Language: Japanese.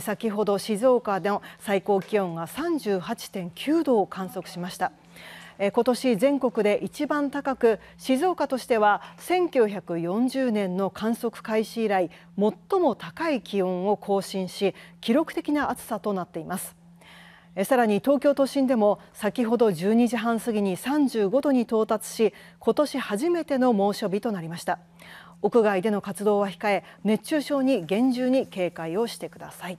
先ほど静岡の最高気温が38.9度を観測しました今年全国で一番高く静岡としては1940年の観測開始以来最も高い気温を更新し記録的な暑さとなっていますさらに東京都心でも先ほど12時半過ぎに35度に到達し今年初めての猛暑日となりました屋外での活動は控え熱中症に厳重に警戒をしてください。